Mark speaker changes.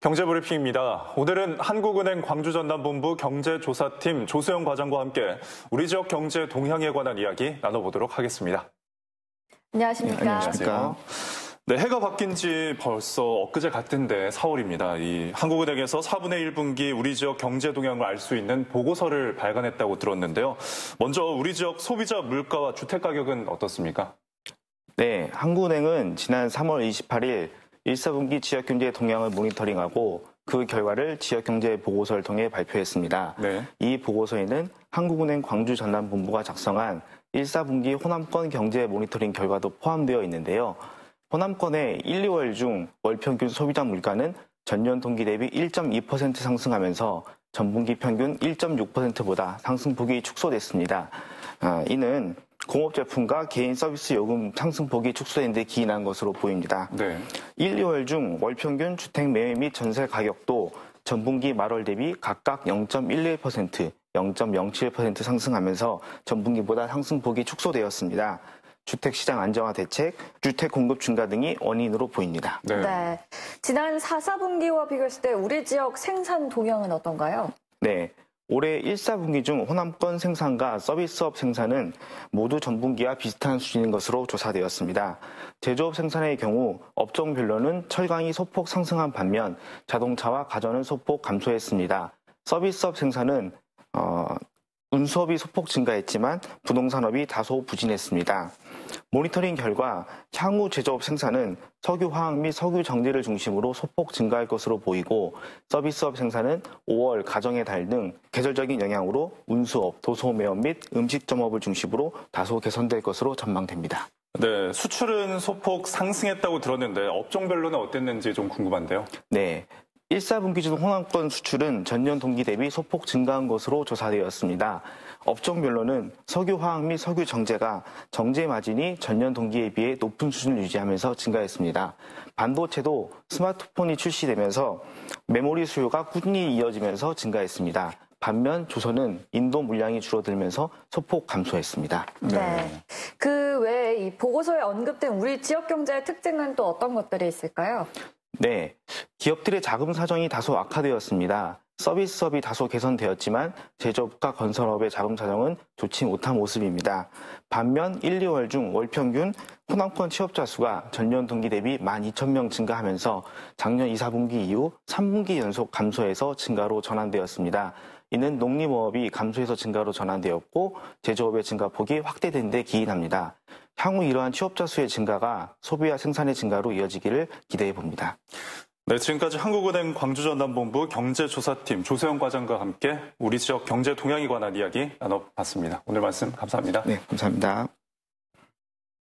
Speaker 1: 경제브리핑입니다. 오늘은 한국은행 광주전담본부 경제조사팀 조수영 과장과 함께 우리 지역 경제 동향에 관한 이야기 나눠보도록 하겠습니다.
Speaker 2: 안녕하십니까. 네, 안녕하십니까.
Speaker 1: 네, 해가 바뀐 지 벌써 엊그제 같은데 4월입니다. 이 한국은행에서 4분의 1분기 우리 지역 경제 동향을 알 수 있는 보고서를 발간했다고 들었는데요. 먼저 우리 지역 소비자 물가와 주택 가격은 어떻습니까?
Speaker 2: 네, 한국은행은 지난 3월 28일 1사분기 지역 경제의 동향을 모니터링하고 그 결과를 지역 경제 보고서를 통해 발표했습니다. 네. 이 보고서에는 한국은행 광주 전남 본부가 작성한 1사분기 호남권 경제 모니터링 결과도 포함되어 있는데요. 호남권의 1, 2월 중 월평균 소비자 물가는 전년 동기 대비 1.2% 상승하면서 전분기 평균 1.6%보다 상승폭이 축소됐습니다. 아, 이는 공업 제품과 개인 서비스 요금 상승폭이 축소된 데 기인한 것으로 보입니다. 네. 1, 2월 중 월평균 주택 매매 및 전세 가격도 전분기 말월 대비 각각 0.11%, 0.07% 상승하면서 전분기보다 상승폭이 축소되었습니다. 주택시장 안정화 대책, 주택 공급 증가 등이 원인으로 보입니다. 네. 네. 지난 4, 4분기와 비교했을 때 우리 지역 생산 동향은 어떤가요? 네. 올해 1 4분기중 호남권 생산과 서비스업 생산은 모두 전분기와 비슷한 수준인 것으로 조사되었습니다. 제조업 생산의 경우 업종별로는 철강이 소폭 상승한 반면 자동차와 가전은 소폭 감소했습니다. 서비스업 생산은 어, 운수업이 소폭 증가했지만 부동산업이 다소 부진했습니다. 모니터링 결과 향후 제조업 생산은 석유 화학 및 석유 정제를 중심으로 소폭 증가할 것으로 보이고 서비스업 생산은 5월 가정의 달 등 계절적인 영향으로 운수업, 도소매업 및 음식점업을 중심으로 다소 개선될 것으로 전망됩니다.
Speaker 1: 네, 수출은 소폭 상승했다고 들었는데 업종별로는 어땠는지 좀 궁금한데요.
Speaker 2: 네, 1 4분기중 호남권 수출은 전년 동기 대비 소폭 증가한 것으로 조사되었습니다. 업종별로는 석유화학 및 석유정제가 정제 마진이 전년 동기에 비해 높은 수준을 유지하면서 증가했습니다. 반도체도 스마트폰이 출시되면서 메모리 수요가 꾸준히 이어지면서 증가했습니다. 반면 조선은 인도 물량이 줄어들면서 소폭 감소했습니다. 네.
Speaker 1: 네. 그 외에 이 보고서에 언급된 우리 지역 경제의 특징은 또 어떤 것들이 있을까요?
Speaker 2: 네, 기업들의 자금 사정이 다소 악화되었습니다. 서비스업이 다소 개선되었지만 제조업과 건설업의 자금 사정은 좋지 못한 모습입니다. 반면 1, 2월 중 월평균 호남권 취업자 수가 전년 동기 대비 12,000명 증가하면서 작년 2, 4분기 이후 3분기 연속 감소에서 증가로 전환되었습니다. 이는 농림업이 감소에서 증가로 전환되었고 제조업의 증가폭이 확대된 데 기인합니다. 향후 이러한 취업자 수의 증가가 소비와
Speaker 1: 생산의 증가로 이어지기를 기대해 봅니다. 네, 지금까지 한국은행 광주전담본부 경제조사팀 조세영 과장과 함께 우리 지역 경제 동향에 관한 이야기 나눠봤습니다. 오늘 말씀 감사합니다. 네, 감사합니다.